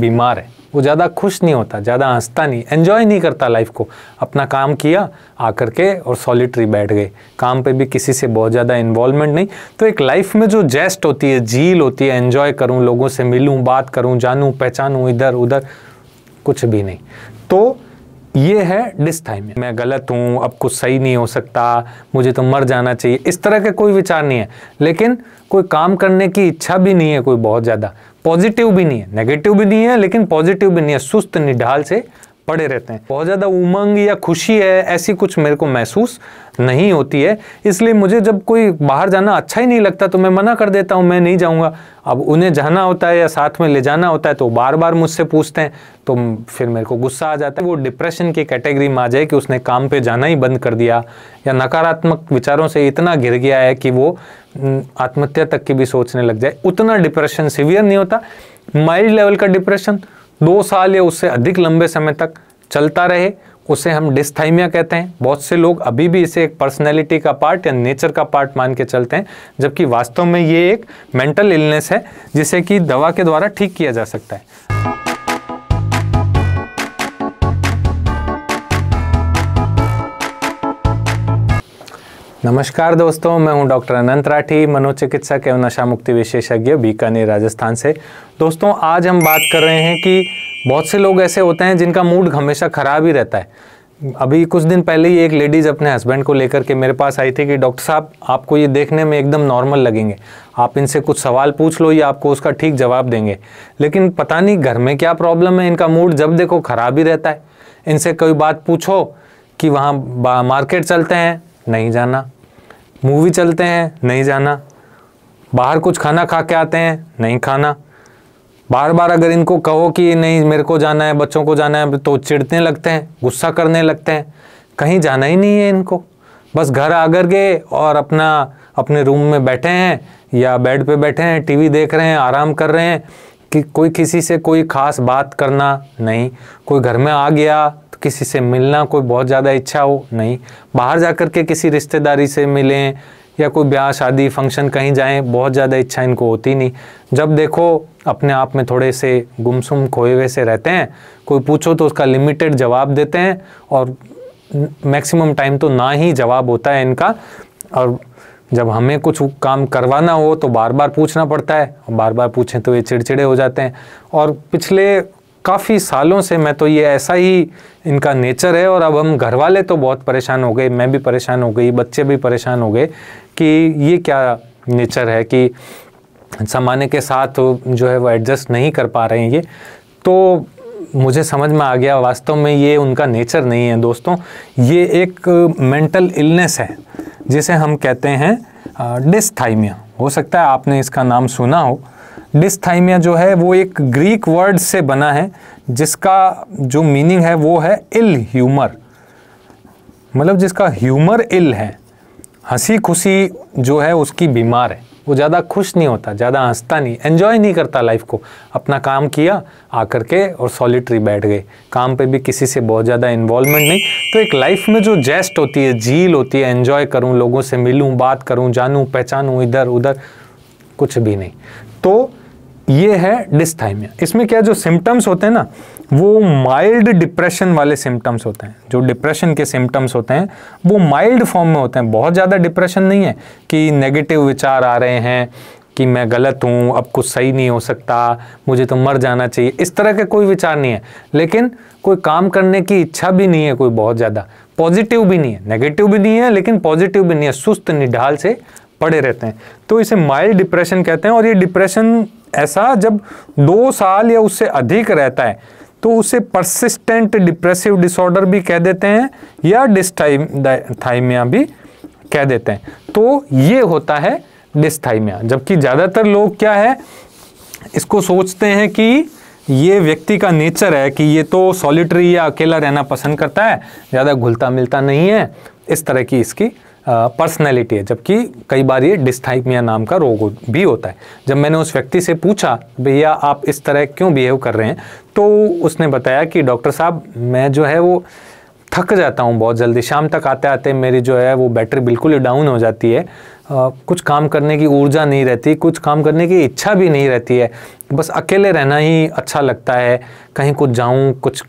बीमार है वो ज़्यादा खुश नहीं होता ज़्यादा हंसता नहीं एंजॉय नहीं करता लाइफ को अपना काम किया आकर के और सॉलिटरी बैठ गए काम पे भी किसी से बहुत ज़्यादा इन्वॉल्वमेंट नहीं तो एक लाइफ में जो जेस्ट होती है झील होती है एंजॉय करूँ लोगों से मिलूँ बात करूँ जानूँ पहचानूँ इधर उधर कुछ भी नहीं तो ये है डिस टाइम मैं गलत हूँ अब कुछ सही नहीं हो सकता मुझे तो मर जाना चाहिए इस तरह के कोई विचार नहीं है लेकिन कोई काम करने की इच्छा भी नहीं है कोई बहुत ज़्यादा पॉजिटिव भी नहीं है नेगेटिव भी नहीं है लेकिन पॉजिटिव भी नहीं है सुस्त निढाल से पड़े रहते हैं बहुत ज़्यादा उमंग या खुशी है ऐसी कुछ मेरे को महसूस नहीं होती है इसलिए मुझे जब कोई बाहर जाना अच्छा ही नहीं लगता तो मैं मना कर देता हूँ मैं नहीं जाऊँगा अब उन्हें जाना होता है या साथ में ले जाना होता है तो बार बार मुझसे पूछते हैं तो फिर मेरे को गुस्सा आ जाता है वो डिप्रेशन की कैटेगरी में आ जाए कि उसने काम पर जाना ही बंद कर दिया या नकारात्मक विचारों से इतना घिर गया है कि वो हम्म, आत्महत्या तक की भी सोचने लग जाए उतना डिप्रेशन सिवियर नहीं होता माइल्ड लेवल का डिप्रेशन दो साल या उससे अधिक लंबे समय तक चलता रहे उसे हम डिस्थाइमिया कहते हैं बहुत से लोग अभी भी इसे एक पर्सनैलिटी का पार्ट या नेचर का पार्ट मान के चलते हैं जबकि वास्तव में ये एक मेंटल इलनेस है जिसे कि दवा के द्वारा ठीक किया जा सकता है नमस्कार दोस्तों मैं हूं डॉक्टर अनंत राठी मनोचिकित्सक एवं नशा मुक्ति विशेषज्ञ बीकानेर राजस्थान से दोस्तों आज हम बात कर रहे हैं कि बहुत से लोग ऐसे होते हैं जिनका मूड हमेशा ख़राब ही रहता है अभी कुछ दिन पहले ही एक लेडीज़ अपने हस्बैंड को लेकर के मेरे पास आई थी कि डॉक्टर साहब आपको ये देखने में एकदम नॉर्मल लगेंगे आप इनसे कुछ सवाल पूछ लो ये आपको उसका ठीक जवाब देंगे लेकिन पता नहीं घर में क्या प्रॉब्लम है इनका मूड जब देखो ख़राब ही रहता है इनसे कोई बात पूछो कि वहाँ मार्केट चलते हैं नहीं जाना मूवी चलते हैं नहीं जाना बाहर कुछ खाना खा के आते हैं नहीं खाना बार बार अगर इनको कहो कि नहीं मेरे को जाना है बच्चों को जाना है तो चिढ़ने लगते हैं गुस्सा करने लगते हैं कहीं जाना ही नहीं है इनको बस घर आकर गए और अपना अपने रूम में बैठे हैं या बेड पे बैठे हैं टीवी देख रहे हैं आराम कर रहे हैं कि कोई किसी से कोई ख़ास बात करना नहीं कोई घर में आ गया किसी से मिलना कोई बहुत ज़्यादा इच्छा हो नहीं बाहर जा कर के किसी रिश्तेदारी से मिलें या कोई ब्याह शादी फंक्शन कहीं जाएं बहुत ज़्यादा इच्छा इनको होती नहीं जब देखो अपने आप में थोड़े से गुमसुम खोए हुए से रहते हैं कोई पूछो तो उसका लिमिटेड जवाब देते हैं और मैक्सिमम टाइम तो ना ही जवाब होता है इनका और जब हमें कुछ काम करवाना हो तो बार बार पूछना पड़ता है बार बार पूछें तो ये चिड़चिड़े हो जाते हैं और पिछले काफ़ी सालों से मैं तो ये ऐसा ही इनका नेचर है और अब हम घर वाले तो बहुत परेशान हो गए मैं भी परेशान हो गई बच्चे भी परेशान हो गए कि ये क्या नेचर है कि ज़माने के साथ जो है वो एडजस्ट नहीं कर पा रहे हैं ये तो मुझे समझ में आ गया वास्तव में ये उनका नेचर नहीं है दोस्तों ये एक मेंटल इलनेस है जिसे हम कहते हैं डिस्थाइमिया हो सकता है आपने इसका नाम सुना हो डिस्थाइमिया जो है वो एक ग्रीक वर्ड से बना है जिसका जो मीनिंग है वो है इल ह्यूमर मतलब जिसका ह्यूमर इल है हंसी खुशी जो है उसकी बीमार है वो ज़्यादा खुश नहीं होता ज़्यादा हंसता नहीं एन्जॉय नहीं करता लाइफ को अपना काम किया आकर के और सॉलिटरी बैठ गए काम पे भी किसी से बहुत ज़्यादा इन्वॉल्वमेंट नहीं तो एक लाइफ में जो जेस्ट होती है झील होती है एन्जॉय करूँ लोगों से मिलूँ बात करूँ जानूँ पहचानूँ इधर उधर कुछ भी नहीं तो ये है डिस्थाइमिया इसमें क्या जो सिम्टम्स होते हैं ना वो माइल्ड डिप्रेशन वाले सिम्टम्स होते हैं जो डिप्रेशन के सिम्टम्स होते हैं वो माइल्ड फॉर्म में होते हैं बहुत ज़्यादा डिप्रेशन नहीं है कि नेगेटिव विचार आ रहे हैं कि मैं गलत हूँ अब कुछ सही नहीं हो सकता मुझे तो मर जाना चाहिए इस तरह के कोई विचार नहीं है लेकिन कोई काम करने की इच्छा भी नहीं है कोई बहुत ज़्यादा पॉजिटिव भी नहीं है नेगेटिव भी नहीं है लेकिन पॉजिटिव भी नहीं है सुस्त निढाल से पड़े रहते हैं तो इसे माइल्ड डिप्रेशन कहते हैं और ये डिप्रेशन ऐसा जब दो साल या उससे अधिक रहता है तो उसे परसिस्टेंट डिप्रेसिव डिसऑर्डर भी कह देते हैं या डिस्थाइमिया भी कह देते हैं तो ये होता है डिस्थाइमिया जबकि ज़्यादातर लोग क्या है इसको सोचते हैं कि ये व्यक्ति का नेचर है कि ये तो सॉलिटरी या अकेला रहना पसंद करता है ज़्यादा घुलता मिलता नहीं है इस तरह की इसकी पर्सनैलिटी है जबकि कई बार ये डिस्थाइमिया नाम का रोग भी होता है जब मैंने उस व्यक्ति से पूछा भैया आप इस तरह क्यों बिहेव कर रहे हैं तो उसने बताया कि डॉक्टर साहब मैं जो है वो थक जाता हूँ बहुत जल्दी शाम तक आते आते मेरी जो है वो बैटरी बिल्कुल ही डाउन हो जाती है आ, कुछ काम करने की ऊर्जा नहीं रहती कुछ काम करने की इच्छा भी नहीं रहती है बस अकेले रहना ही अच्छा लगता है कहीं कुछ जाऊँ कुछ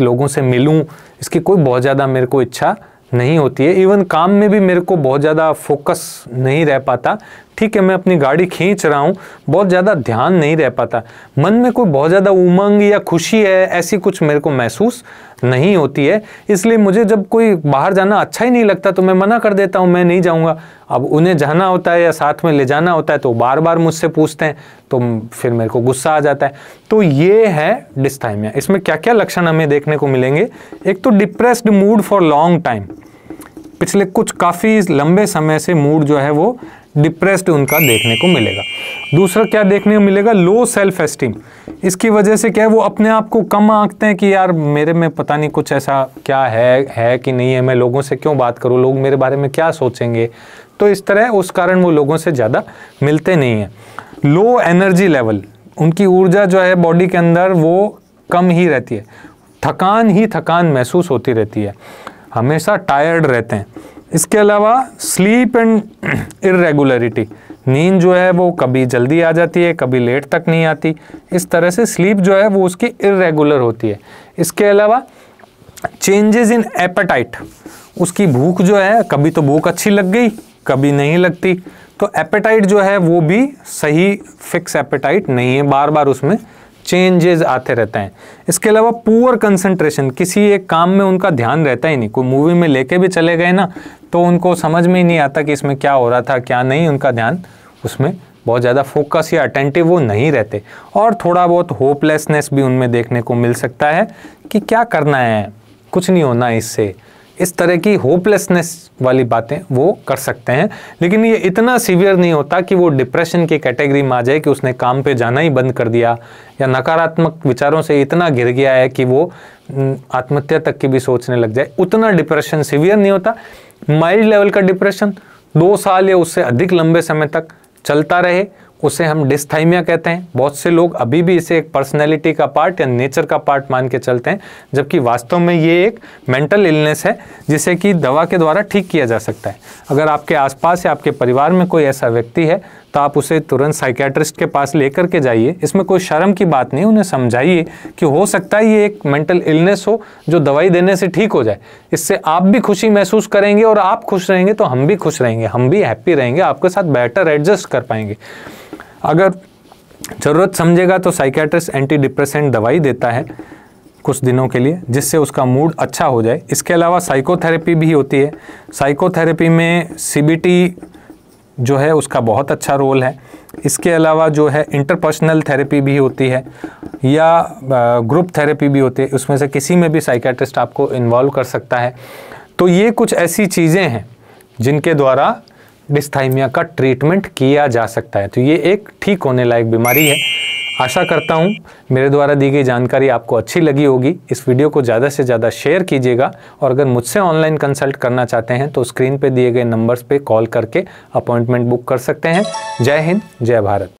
लोगों से मिलूँ इसकी कोई बहुत ज़्यादा मेरे को इच्छा नहीं होती है इवन काम में भी मेरे को बहुत ज़्यादा फोकस नहीं रह पाता ठीक है मैं अपनी गाड़ी खींच रहा हूँ बहुत ज़्यादा ध्यान नहीं रह पाता मन में कोई बहुत ज़्यादा उमंग या खुशी है ऐसी कुछ मेरे को महसूस नहीं होती है इसलिए मुझे जब कोई बाहर जाना अच्छा ही नहीं लगता तो मैं मना कर देता हूँ मैं नहीं जाऊँगा अब उन्हें जाना होता है या साथ में ले जाना होता है तो बार बार मुझसे पूछते हैं तो फिर मेरे को गुस्सा आ जाता है तो ये है डिस्थाइमिया इसमें क्या क्या लक्षण हमें देखने को मिलेंगे एक तो depressed mood for long time पिछले कुछ काफ़ी लंबे समय से मूड जो है वो डिप्रेस्ड उनका देखने को मिलेगा दूसरा क्या देखने को मिलेगा लो सेल्फ एस्टीम इसकी वजह से क्या है वो अपने आप को कम आंकते हैं कि यार मेरे में पता नहीं कुछ ऐसा क्या है है कि नहीं है मैं लोगों से क्यों बात करूँ लोग मेरे बारे में क्या सोचेंगे तो इस तरह उस कारण वो लोगों से ज़्यादा मिलते नहीं हैं लो एनर्जी लेवल उनकी ऊर्जा जो है बॉडी के अंदर वो कम ही रहती है थकान ही थकान महसूस होती रहती है हमेशा टायर्ड रहते हैं इसके अलावा स्लीप एंड इरेगुलरिटी नींद जो है वो कभी जल्दी आ जाती है कभी लेट तक नहीं आती इस तरह से स्लीप जो है वो उसकी इरेगुलर होती है इसके अलावा चेंजेस इन एपेटाइट उसकी भूख जो है कभी तो भूख अच्छी लग गई कभी नहीं लगती तो एपेटाइट जो है वो भी सही फिक्स एपेटाइट नहीं है बार बार उसमें चेंजेस आते रहते हैं इसके अलावा पुअर कंसंट्रेशन किसी एक काम में उनका ध्यान रहता ही नहीं कोई मूवी में लेके भी चले गए ना तो उनको समझ में ही नहीं आता कि इसमें क्या हो रहा था क्या नहीं उनका ध्यान उसमें बहुत ज़्यादा फोकस या अटेंटिव वो नहीं रहते और थोड़ा बहुत होपलेसनेस भी उनमें देखने को मिल सकता है कि क्या करना है कुछ नहीं होना इससे इस तरह की होपलेसनेस वाली बातें वो कर सकते हैं लेकिन ये इतना सीवियर नहीं होता कि वो डिप्रेशन की कैटेगरी में आ जाए कि उसने काम पे जाना ही बंद कर दिया या नकारात्मक विचारों से इतना घिर गया है कि वो हम्म, आत्महत्या तक की भी सोचने लग जाए उतना डिप्रेशन सीवियर नहीं होता माइल्ड लेवल का डिप्रेशन दो साल या उससे अधिक लंबे समय तक चलता रहे उसे हम डिस्थाइमिया कहते हैं बहुत से लोग अभी भी इसे एक पर्सनैलिटी का पार्ट या नेचर का पार्ट मान के चलते हैं जबकि वास्तव में ये एक मेंटल इलनेस है जिसे कि दवा के द्वारा ठीक किया जा सकता है अगर आपके आसपास या आपके परिवार में कोई ऐसा व्यक्ति है तो आप उसे तुरंत साइकेट्रिस्ट के पास लेकर के जाइए इसमें कोई शर्म की बात नहीं उन्हें समझाइए कि हो सकता है ये एक मेंटल इलनेस हो जो दवाई देने से ठीक हो जाए इससे आप भी खुशी महसूस करेंगे और आप खुश रहेंगे तो हम भी खुश रहेंगे हम भी हैप्पी रहेंगे आपके साथ बेटर एडजस्ट कर पाएंगे अगर ज़रूरत समझेगा तो साइकेट्रिस्ट एंटी डिप्रेसेंट दवाई देता है कुछ दिनों के लिए जिससे उसका मूड अच्छा हो जाए इसके अलावा साइकोथेरेपी भी होती है साइकोथेरेपी में सी जो है उसका बहुत अच्छा रोल है इसके अलावा जो है इंटरपर्सनल थेरेपी भी होती है या ग्रुप थेरेपी भी होती है उसमें से किसी में भी साइकेट्रिस्ट आपको इन्वॉल्व कर सकता है तो ये कुछ ऐसी चीज़ें हैं जिनके द्वारा डिस्थाइमिया का ट्रीटमेंट किया जा सकता है तो ये एक ठीक होने लायक बीमारी है आशा करता हूँ मेरे द्वारा दी गई जानकारी आपको अच्छी लगी होगी इस वीडियो को ज़्यादा से ज़्यादा शेयर कीजिएगा और अगर मुझसे ऑनलाइन कंसल्ट करना चाहते हैं तो स्क्रीन पर दिए गए नंबर्स पर कॉल करके अपॉइंटमेंट बुक कर सकते हैं जय हिंद जय भारत